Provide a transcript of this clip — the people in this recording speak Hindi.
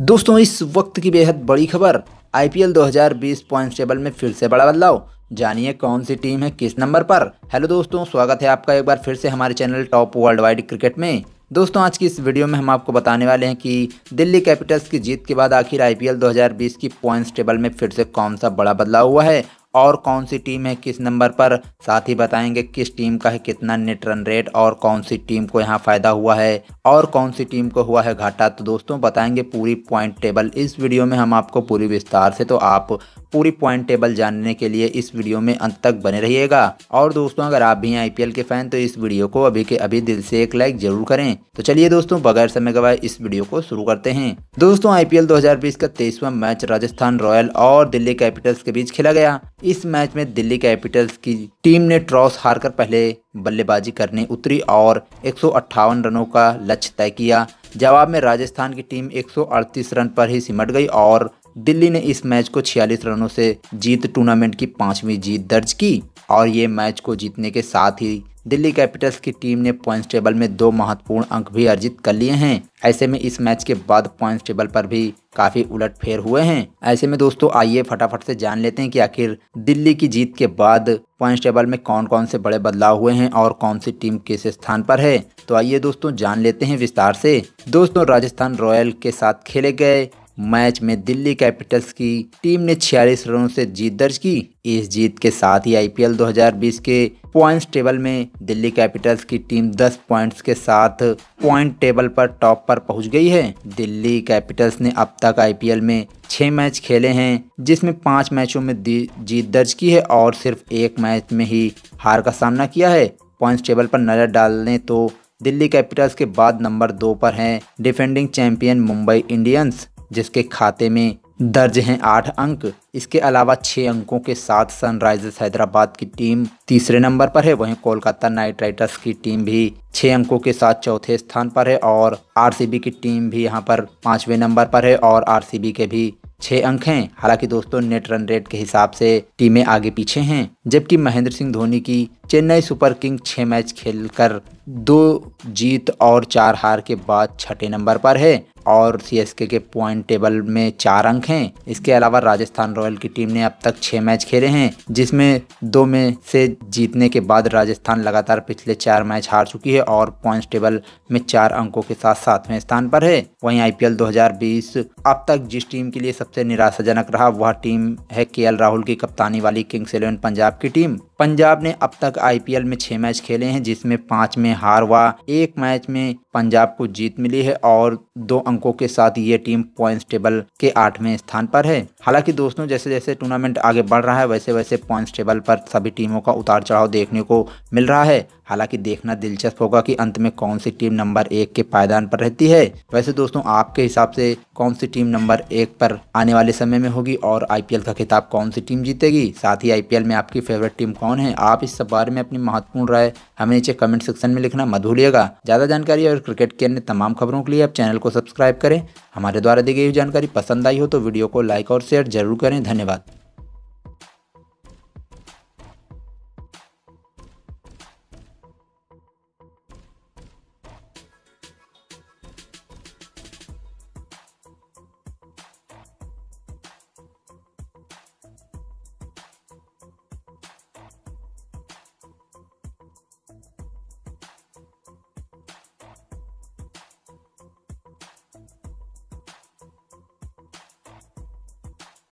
दोस्तों इस वक्त की बेहद बड़ी खबर आईपीएल 2020 पॉइंट्स टेबल में फिर से बड़ा बदलाव जानिए कौन सी टीम है किस नंबर पर हेलो दोस्तों स्वागत है आपका एक बार फिर से हमारे channel top world wide cricket में दोस्तों आज की इस वीडियो में हम आपको बताने वाले हैं कि दिल्ली कैपिटल्स की जीत के बाद आखिर आईपीएल 2020 की पॉइंट्स टेबल में फिर से कौन सा बड़ा बदलाव हुआ है और कौन सी टीम है किस नंबर पर साथ ही बताएंगे किस टीम का है कितना नेट रन रेट और कौन सी टीम को यहाँ फ़ायदा हुआ है और कौन सी टीम को हुआ है घाटा तो दोस्तों बताएंगे पूरी पॉइंट टेबल इस वीडियो में हम आपको पूरी विस्तार से तो आप पूरी पॉइंट टेबल जानने के लिए इस वीडियो में अंत तक बने रहिएगा और दोस्तों अगर आप भी हैं आईपीएल के फैन तो इस वीडियो को अभी के अभी दिल से एक लाइक जरूर करें तो चलिए दोस्तों बगैर समय गवाए इस वीडियो को शुरू करते हैं दोस्तों आईपीएल 2020 का तेईसवा मैच राजस्थान रॉयल और दिल्ली कैपिटल्स के बीच खेला गया इस मैच में दिल्ली कैपिटल्स की टीम ने हार कर पहले बल्लेबाजी करने उतरी और एक रनों का लक्ष्य तय किया जवाब में राजस्थान की टीम 138 रन पर ही सिमट गई और दिल्ली ने इस मैच को छियालीस रनों से जीत टूर्नामेंट की पांचवी जीत दर्ज की और ये मैच को जीतने के साथ ही दिल्ली कैपिटल्स की टीम ने पॉइंट्स टेबल में दो महत्वपूर्ण अंक भी अर्जित कर लिए हैं ऐसे में इस मैच के बाद पॉइंट्स टेबल पर भी काफी उलट फेर हुए हैं ऐसे में दोस्तों आइए फटाफट से जान लेते हैं कि आखिर दिल्ली की जीत के बाद पॉइंट्स टेबल में कौन कौन से बड़े बदलाव हुए हैं और कौन सी टीम किस स्थान पर है तो आइए दोस्तों जान लेते हैं विस्तार से दोस्तों राजस्थान रॉयल के साथ खेले गए मैच में दिल्ली कैपिटल्स की टीम ने छियालीस रनों से जीत दर्ज की इस जीत के साथ ही आईपीएल 2020 के पॉइंट्स टेबल में दिल्ली कैपिटल्स की टीम 10 पॉइंट्स के साथ पॉइंट टेबल पर टॉप पर पहुंच गई है दिल्ली कैपिटल्स ने अब तक आईपीएल में छह मैच खेले हैं जिसमें पांच मैचों में जीत दर्ज की है और सिर्फ एक मैच में ही हार का सामना किया है पॉइंट्स टेबल पर नज़र डालने तो दिल्ली कैपिटल्स के बाद नंबर दो पर हैं डिफेंडिंग चैंपियन मुंबई इंडियंस जिसके खाते में दर्ज हैं आठ अंक इसके अलावा छः अंकों के साथ सनराइजर्स हैदराबाद की टीम तीसरे नंबर पर है वहीं कोलकाता नाइट राइडर्स की टीम भी छः अंकों के साथ चौथे स्थान पर है और आरसीबी की टीम भी यहाँ पर पाँचवें नंबर पर है और आरसीबी के भी छह अंक हैं हालांकि दोस्तों नेट रन रेट के हिसाब से टीमें आगे पीछे हैं जबकि महेंद्र सिंह धोनी की चेन्नई सुपर किंग छः मैच खेलकर दो जीत और चार हार के बाद छठे नंबर पर है और सी एस के पॉइंट टेबल में चार अंक हैं इसके अलावा राजस्थान रॉयल की टीम ने अब तक छः मैच खेले हैं जिसमें दो में से जीतने के बाद राजस्थान लगातार पिछले चार मैच हार चुकी है और पॉइंट टेबल में चार अंकों के साथ सातवें स्थान पर है वहीं आईपीएल 2020 अब तक जिस टीम के लिए सबसे निराशाजनक रहा वह टीम है के राहुल की कप्तानी वाली किंग्स इलेवन पंजाब की टीम पंजाब ने अब तक आईपीएल में छह मैच खेले हैं जिसमें पांच में हार हुआ एक मैच में पंजाब को जीत मिली है और दो अंकों के साथ ये टीम पॉइंट्स टेबल के आठवें स्थान पर है हालांकि दोस्तों जैसे जैसे टूर्नामेंट आगे बढ़ रहा है वैसे वैसे पॉइंट्स टेबल पर सभी टीमों का उतार चढ़ाव देखने को मिल रहा है हालांकि देखना दिलचस्प होगा कि अंत में कौन सी टीम नंबर एक के पायदान पर रहती है वैसे दोस्तों आपके हिसाब से कौन सी टीम नंबर एक पर आने वाले समय में होगी और आईपीएल का खिताब कौन सी टीम जीतेगी साथ ही आईपीएल में आपकी फेवरेट टीम कौन कौन है आप इस सब बारे में अपनी महत्वपूर्ण राय हमें नीचे कमेंट सेक्शन में लिखना मत भूलिएगा ज़्यादा जानकारी और क्रिकेट के अन्य तमाम खबरों के लिए आप चैनल को सब्सक्राइब करें हमारे द्वारा दी गई जानकारी पसंद आई हो तो वीडियो को लाइक और शेयर जरूर करें धन्यवाद